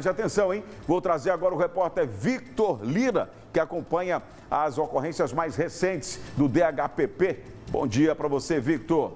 De atenção, hein? Vou trazer agora o repórter Victor Lira, que acompanha as ocorrências mais recentes do DHPP. Bom dia para você, Victor.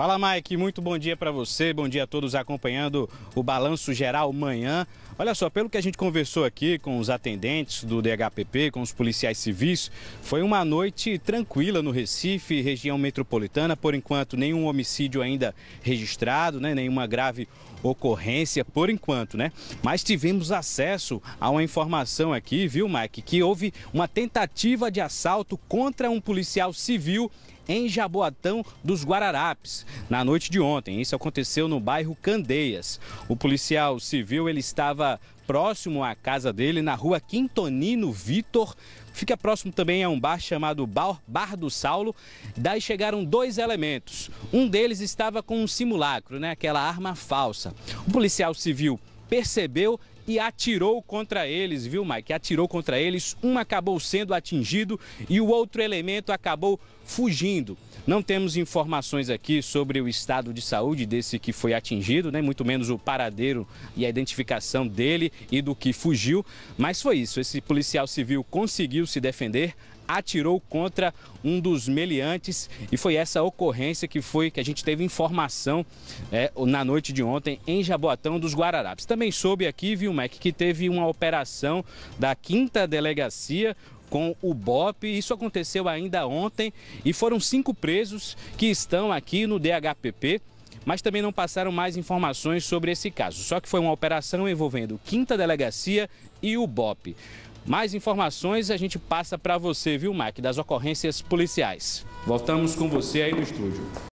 Fala Mike, muito bom dia para você, bom dia a todos acompanhando o Balanço Geral Manhã. Olha só, pelo que a gente conversou aqui com os atendentes do DHPP, com os policiais civis, foi uma noite tranquila no Recife, região metropolitana, por enquanto nenhum homicídio ainda registrado, né? nenhuma grave ocorrência por enquanto, né? Mas tivemos acesso a uma informação aqui, viu, Mike, que houve uma tentativa de assalto contra um policial civil em Jaboatão dos Guararapes, na noite de ontem. Isso aconteceu no bairro Candeias. O policial civil ele estava próximo à casa dele, na rua Quintonino Vitor. Fica próximo também a um bar chamado Bar do Saulo. Daí chegaram dois elementos. Um deles estava com um simulacro, né? aquela arma falsa. O policial civil percebeu e atirou contra eles, viu, Mike? Atirou contra eles, um acabou sendo atingido e o outro elemento acabou fugindo. Não temos informações aqui sobre o estado de saúde desse que foi atingido, né? muito menos o paradeiro e a identificação dele e do que fugiu, mas foi isso. Esse policial civil conseguiu se defender, atirou contra um dos meliantes e foi essa ocorrência que foi que a gente teve informação é, na noite de ontem em Jaboatão dos Guararapes. Também soube aqui, viu, Mac, que teve uma operação da quinta delegacia com o BOP. Isso aconteceu ainda ontem e foram cinco presos que estão aqui no DHPP mas também não passaram mais informações sobre esse caso. Só que foi uma operação envolvendo Quinta Delegacia e o BOP. Mais informações a gente passa para você, viu, Mike, das ocorrências policiais. Voltamos com você aí no estúdio.